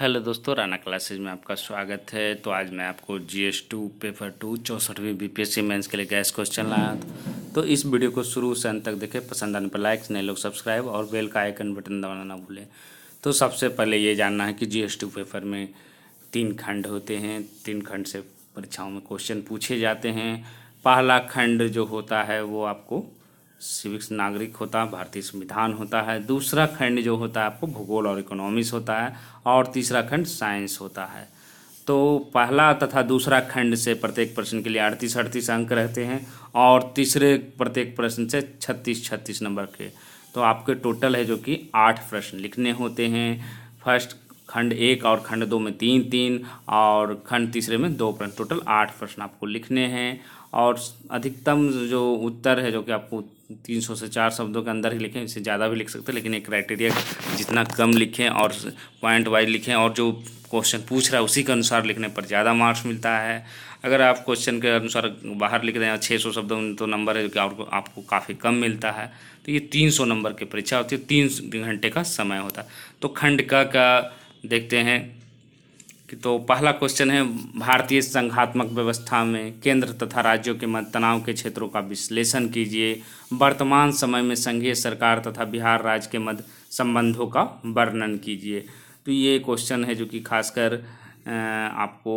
hello दोस्तों Rana classes में आपका स्वागत है तो आज मैं आपको G S two paper two चौंसठवीं B P S C mains के लिए गैस क्वेश्चन लाया तो इस वीडियो को शुरू से अंत तक देखें पसंद आने पर लाइक नए लोग सब्सक्राइब और बेल का आइकन बटन दबाना ना भूलें तो सबसे पहले ये जानना है कि जी एस टू पेपर में तीन खंड होते हैं तीन खंड से परीक्षाओं में क्वेश्चन पूछे जाते हैं पहला खंड जो होता है वो आपको सिविक्स नागरिक होता है भारतीय संविधान होता है दूसरा खंड जो होता है आपको भूगोल और इकोनॉमिक्स होता है और तीसरा खंड साइंस होता है तो पहला तथा दूसरा खंड से प्रत्येक प्रश्न के लिए अड़तीस अड़तीस अंक रहते हैं और तीसरे प्रत्येक प्रश्न से छत्तीस छत्तीस नंबर के तो आपके टोटल है जो कि आठ प्रश्न लिखने होते हैं फर्स्ट खंड एक और खंड दो में तीन तीन और खंड तीसरे में दो प्रश्न टोटल आठ प्रश्न आपको लिखने हैं और अधिकतम जो उत्तर है जो कि आपको तीन सौ से चार शब्दों के अंदर ही लिखें इससे ज़्यादा भी लिख सकते हैं लेकिन एक क्राइटेरिया जितना कम लिखें और पॉइंट वाइज लिखें और जो क्वेश्चन पूछ रहा है उसी के अनुसार लिखने पर ज़्यादा मार्क्स मिलता है अगर आप क्वेश्चन के अनुसार बाहर लिख रहे हैं छः सौ शब्दों में तो नंबर है जो आपको आपको काफ़ी कम मिलता है तो ये तीन सौ नंबर की परीक्षा होती है तीन घंटे का समय होता है तो खंड का, का देखते हैं तो पहला क्वेश्चन है भारतीय संघात्मक व्यवस्था में केंद्र तथा राज्यों के मध्य तनाव के क्षेत्रों का विश्लेषण कीजिए वर्तमान समय में संघीय सरकार तथा बिहार राज्य के मध्य संबंधों का वर्णन कीजिए तो ये क्वेश्चन है जो कि खासकर आपको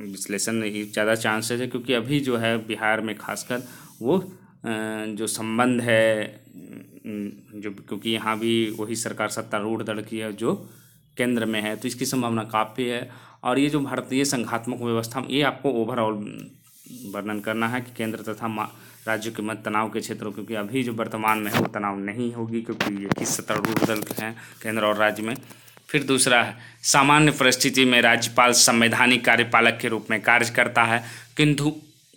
विश्लेषण ज़्यादा चांसेस है क्योंकि अभी जो है बिहार में खासकर वो जो संबंध है जो क्योंकि यहाँ भी वही सरकार सत्तारूढ़ दल की है जो केंद्र में है तो इसकी संभावना काफ़ी है और ये जो भारतीय संघात्मक व्यवस्था ये आपको ओवरऑल वर्णन करना है कि केंद्र तथा राज्यों के मध्य तनाव के क्षेत्रों क्योंकि अभी जो वर्तमान में है वो तनाव नहीं होगी क्योंकि ये किस सतरूढ़ दल हैं केंद्र और राज्य में फिर दूसरा है सामान्य परिस्थिति में राज्यपाल संवैधानिक कार्यपालक के रूप में कार्य करता है किंतु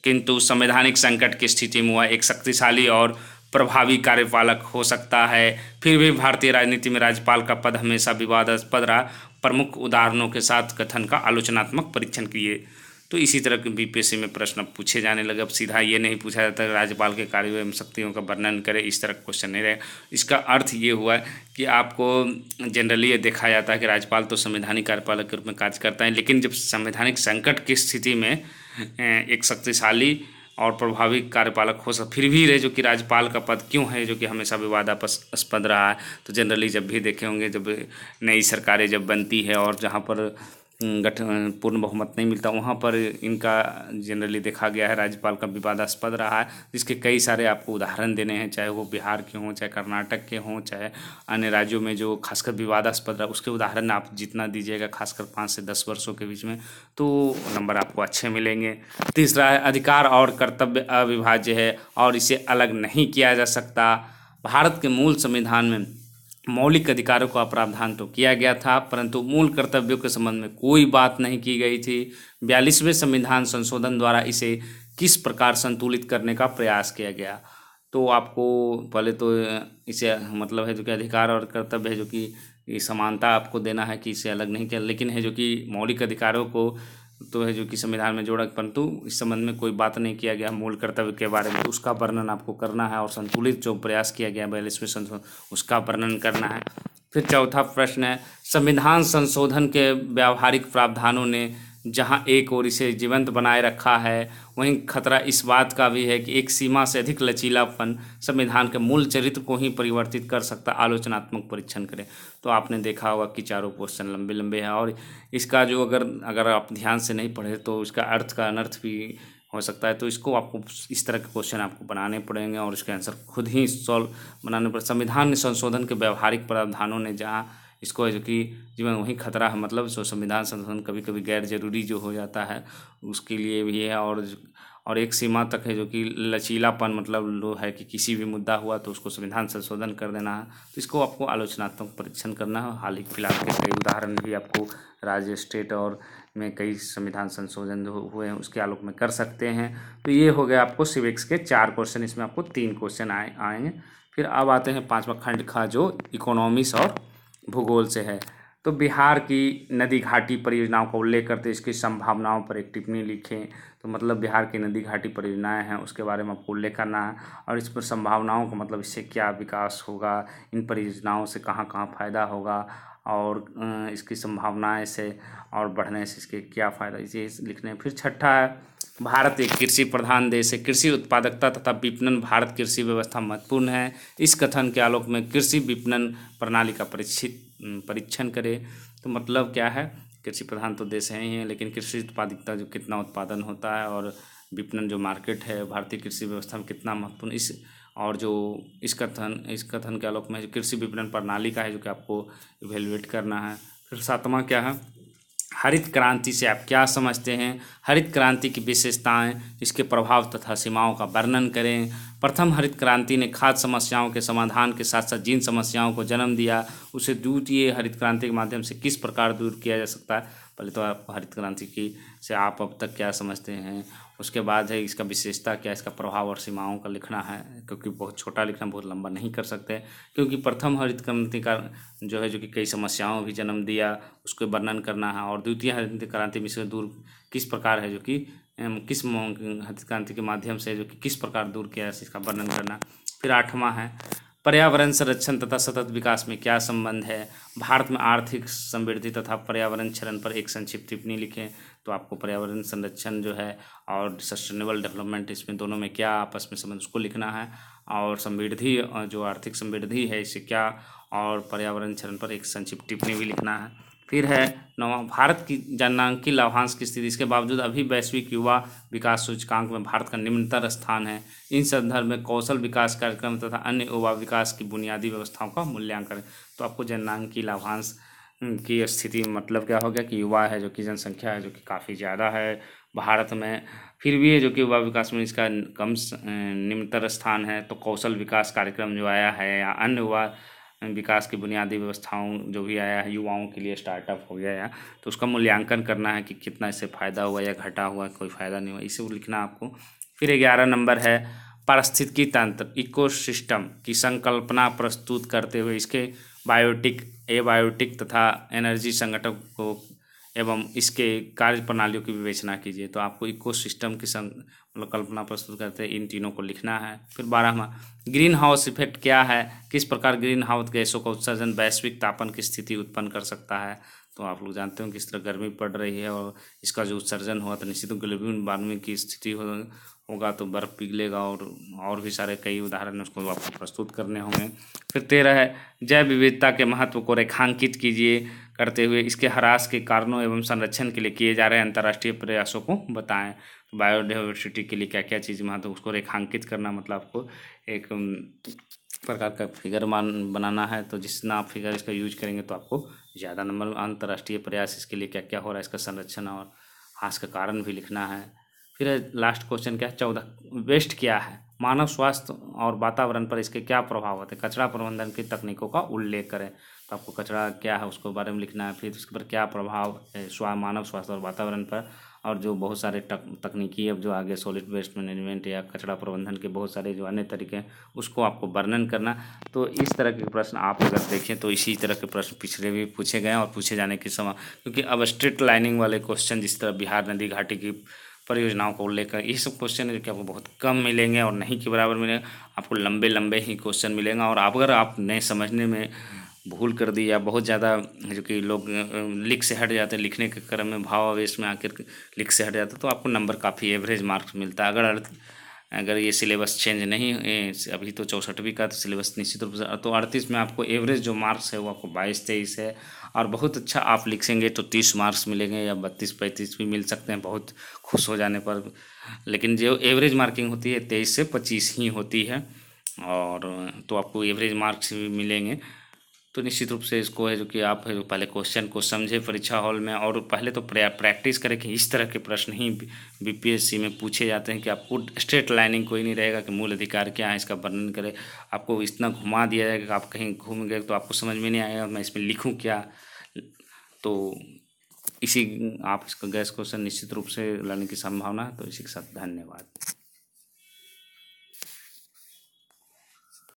किंतु संवैधानिक संकट की स्थिति में वह एक शक्तिशाली और प्रभावी कार्यपालक हो सकता है फिर भी भारतीय राजनीति में राज्यपाल का पद हमेशा विवादास्पद रहा प्रमुख उदाहरणों के साथ कथन का आलोचनात्मक परीक्षण किए तो इसी तरह के बीपीएससी में प्रश्न पूछे जाने लगे अब सीधा ये नहीं पूछा जाता राज्यपाल के कार्य एवं शक्तियों का वर्णन करें इस तरह क्वेश्चन नहीं रहे इसका अर्थ ये हुआ कि आपको जनरली ये देखा जाता है कि राज्यपाल तो संवैधानिक कार्यपालक के रूप में कार्य करता है लेकिन जब संवैधानिक संकट की स्थिति में एक शक्तिशाली और प्रभावी कार्यपालक हो सक फिर भी रहे जो कि राज्यपाल का पद क्यों है जो कि हमेशा विवादास्पद रहा है तो जनरली जब भी देखे होंगे जब नई सरकारें जब बनती है और जहाँ पर गठन पूर्ण बहुमत नहीं मिलता वहाँ पर इनका जनरली देखा गया है राज्यपाल का विवादास्पद रहा है जिसके कई सारे आपको उदाहरण देने हैं चाहे वो बिहार के हों चाहे कर्नाटक के हों चाहे अन्य राज्यों में जो खासकर विवादास्पद रहा उसके उदाहरण आप जितना दीजिएगा खासकर पाँच से दस वर्षों के बीच में तो नंबर आपको अच्छे मिलेंगे तीसरा है अधिकार और कर्तव्य अविभाज्य है और इसे अलग नहीं किया जा सकता भारत के मूल संविधान में मौलिक अधिकारों का प्रावधान तो किया गया था परंतु मूल कर्तव्यों के संबंध में कोई बात नहीं की गई थी बयालीसवें संविधान संशोधन द्वारा इसे किस प्रकार संतुलित करने का प्रयास किया गया तो आपको पहले तो इसे मतलब है जो कि अधिकार और कर्तव्य है जो कि समानता आपको देना है कि इसे अलग नहीं किया लेकिन है जो कि मौलिक अधिकारों को तो है जो कि संविधान में जोड़ा परंतु इस संबंध में कोई बात नहीं किया गया मूल कर्तव्य के बारे में उसका वर्णन आपको करना है और संतुलित जो प्रयास किया गया बयालीसवें उसका वर्णन करना है फिर चौथा प्रश्न है संविधान संशोधन के व्यावहारिक प्रावधानों ने जहां एक ओर इसे जीवंत बनाए रखा है वहीं खतरा इस बात का भी है कि एक सीमा से अधिक लचीलापन संविधान के मूल चरित्र को ही परिवर्तित कर सकता आलोचनात्मक परीक्षण करें तो आपने देखा होगा कि चारों क्वेश्चन लंबे लंबे हैं और इसका जो अगर अगर आप ध्यान से नहीं पढ़े तो इसका अर्थ का अनर्थ भी हो सकता है तो इसको आपको इस तरह के क्वेश्चन आपको बनाने पड़ेंगे और इसके आंसर खुद ही सॉल्व बनाने पड़े संविधान संशोधन के व्यवहारिक प्रावधानों ने जहाँ इसको जो कि जीवन वहीं खतरा है मतलब जो संविधान संशोधन कभी कभी गैर जरूरी जो हो जाता है उसके लिए भी है और और एक सीमा तक है जो कि लचीलापन मतलब लो है कि किसी भी मुद्दा हुआ तो उसको संविधान संशोधन कर देना है तो इसको आपको आलोचनात्मक परीक्षण करना है हाल ही फिलहाल के कई उदाहरण भी आपको राज्य स्टेट और में कई संविधान संशोधन जो हुए हैं उसके आलोक में कर सकते हैं तो ये हो गया आपको सिविक्स के चार क्वेश्चन इसमें आपको तीन क्वेश्चन आए आएंगे फिर अब आते हैं पाँचवा खंड का जो इकोनॉमिक्स और भूगोल से है तो बिहार की नदी घाटी परियोजनाओं का उल्लेख करते इसकी संभावनाओं पर एक टिप्पणी लिखें तो मतलब बिहार की नदी घाटी परियोजनाएं हैं उसके बारे में आपको उल्लेख करना है और इस पर संभावनाओं का मतलब इससे क्या विकास होगा इन परियोजनाओं से कहाँ कहाँ फ़ायदा होगा और इसकी संभावनाएं से और बढ़ने से इसके क्या फ़ायदा इसे लिखने फिर छठा है भारत एक कृषि प्रधान देश है कृषि उत्पादकता तथा विपणन भारत कृषि व्यवस्था महत्वपूर्ण है इस कथन के आलोक में कृषि विपणन प्रणाली का परीक्षित परीक्षण करें तो मतलब क्या है कृषि प्रधान तो देश है ही है लेकिन कृषि उत्पादकता जो कितना उत्पादन होता है और विपणन जो मार्केट है भारतीय कृषि व्यवस्था में कितना महत्वपूर्ण इस और जो इस कथन इस कथन के आलोक में कृषि विपणन प्रणाली का है जो कि आपको इवेल्युएट करना है फिर सातवां क्या है हरित क्रांति से आप क्या समझते हैं हरित क्रांति की विशेषताएं इसके प्रभाव तथा सीमाओं का वर्णन करें प्रथम हरित क्रांति ने खाद्य समस्याओं के समाधान के साथ साथ जिन समस्याओं को जन्म दिया उसे द्वितीय हरित क्रांति के माध्यम से किस प्रकार दूर किया जा सकता है पहले तो आप हरित क्रांति की से आप अब तक क्या समझते हैं उसके बाद है इसका विशेषता क्या इसका प्रभाव और सीमाओं का लिखना है क्योंकि बहुत छोटा लिखना बहुत लंबा नहीं कर सकते क्योंकि प्रथम हरित क्रांति का जो है जो कि कई समस्याओं भी जन्म दिया उसको वर्णन करना है और द्वितीय हरित क्रांति में से दूर किस प्रकार है जो कि किस हरित क्रांति के माध्यम से जो कि किस प्रकार दूर किया इसका वर्णन करना फिर आठवां है पर्यावरण संरक्षण तथा सतत विकास में क्या संबंध है भारत में आर्थिक समृद्धि तथा पर्यावरण क्षरण पर एक संक्षिप्त टिप्पणी लिखें तो आपको पर्यावरण संरक्षण जो है और सस्टेनेबल डेवलपमेंट इसमें दोनों में क्या आपस में संबंध उसको लिखना है और समृद्धि जो आर्थिक समृद्धि है इसे क्या और पर्यावरण क्षरण पर एक संक्षिप्त टिप्पणी भी लिखना है फिर है नवा भारत की जननांकी लाभांश की स्थिति इसके बावजूद अभी वैश्विक युवा विकास सूचकांक में भारत का निम्नतर स्थान है इन संदर्भ में कौशल विकास कार्यक्रम तथा अन्य युवा विकास की बुनियादी व्यवस्थाओं का मूल्यांकन तो आपको जननांकी लाभांश की स्थिति मतलब क्या हो गया कि युवा है जो कि जनसंख्या है जो कि काफ़ी ज़्यादा है भारत में फिर भी है जो कि युवा विकास में इसका कम निम्नतर स्थान है तो कौशल विकास कार्यक्रम जो आया है या अन्य युवा विकास की बुनियादी व्यवस्थाओं जो भी आया है युवाओं के लिए स्टार्टअप हो गया या तो उसका मूल्यांकन करना है कि कितना इससे फ़ायदा हुआ या घटा हुआ कोई फ़ायदा नहीं हुआ इसे लिखना आपको फिर ग्यारह नंबर है पारिस्थितिकी तंत्र इकोसिस्टम की संकल्पना प्रस्तुत करते हुए इसके बायोटिक एबायोटिक तथा एनर्जी संगठन को एवं इसके कार्य प्रणालियों की विवेचना कीजिए तो आपको इको सिस्टम की मतलब कल्पना प्रस्तुत करते हैं इन तीनों को लिखना है फिर बारहवा ग्रीन हाउस इफेक्ट क्या है किस प्रकार ग्रीन हाउस गैसों का उत्सर्जन वैश्विक तापन की स्थिति उत्पन्न कर सकता है तो आप लोग जानते हो किस तरह गर्मी पड़ रही है और इसका जो उत्सर्जन हुआ तो निश्चित ग्लोबल वार्मिंग की स्थिति हो होगा तो बर्फ़ पिघलेगा और और भी सारे कई उदाहरण उसको आपको प्रस्तुत करने होंगे फिर तेरह है जैव विविधता के महत्व को रेखांकित कीजिए करते हुए इसके ह्रास के कारणों एवं संरक्षण के लिए किए जा रहे अंतर्राष्ट्रीय प्रयासों को बताएं तो बायोडाइवर्सिटी के लिए क्या क्या चीज़ महत्व तो उसको रेखांकित करना मतलब आपको एक प्रकार का फिगर मान बनाना है तो जितना आप फिगर इसका यूज करेंगे तो आपको ज़्यादा नंबर अंतर्राष्ट्रीय प्रयास इसके लिए क्या क्या हो रहा है इसका संरक्षण और हास का कारण भी लिखना है फिर लास्ट क्वेश्चन क्या है चौदह वेस्ट क्या है मानव स्वास्थ्य और वातावरण पर इसके क्या प्रभाव होते हैं कचरा प्रबंधन की तकनीकों का उल्लेख करें तो आपको कचरा क्या है उसके बारे में लिखना है फिर उसके पर क्या प्रभाव स्वा मानव स्वास्थ्य और वातावरण पर और जो बहुत सारे तक, तकनीकी अब जो आगे सॉलिड वेस्ट मैनेजमेंट या कचरा प्रबंधन के बहुत सारे जो अन्य तरीके हैं उसको आपको वर्णन करना तो इस तरह के प्रश्न आप अगर देखें तो इसी तरह के प्रश्न पिछले भी पूछे गए और पूछे जाने की समय क्योंकि अब स्ट्रीट लाइनिंग वाले क्वेश्चन जिस तरह बिहार नदी घाटी की परियोजनाओं को उल्लेख कर ये सब क्वेश्चन है जो कि आपको बहुत कम मिलेंगे और नहीं के बराबर मिलेंगे आपको लंबे लंबे ही क्वेश्चन मिलेंगे और आप अगर आपने समझने में भूल कर दी या बहुत ज़्यादा जो कि लोग लिख से हट जाते हैं लिखने के क्रम में भाव आवेश में आकर लिख से हट जाते तो आपको नंबर काफ़ी एवरेज मार्क्स मिलता है अगर अगर ये सिलेबस चेंज नहीं अभी तो चौंसठवीं का तो सिलेबस निश्चित रूप से तो अड़तीस में आपको एवरेज जो मार्क्स है वो आपको बाईस तेईस है और बहुत अच्छा आप लिखेंगे तो तीस मार्क्स मिलेंगे या बत्तीस पैंतीस भी मिल सकते हैं बहुत खुश हो जाने पर लेकिन जो एवरेज मार्किंग होती है तेईस से पच्चीस ही होती है और तो आपको एवरेज मार्क्स भी मिलेंगे तो निश्चित रूप से इसको है जो कि आप है जो पहले क्वेश्चन को समझे परीक्षा हॉल में और पहले तो प्रैक्टिस करें कि इस तरह के प्रश्न ही बीपीएससी में पूछे जाते हैं कि आपको स्ट्रेट लाइनिंग कोई नहीं रहेगा कि मूल अधिकार क्या है इसका वर्णन करें आपको इतना घुमा दिया जाएगा कि आप कहीं घूम गए तो आपको समझ में नहीं आएगा मैं इसमें लिखूँ क्या तो इसी आप इसका गैस क्वेश्चन निश्चित रूप से लाने की संभावना है तो इसी के साथ धन्यवाद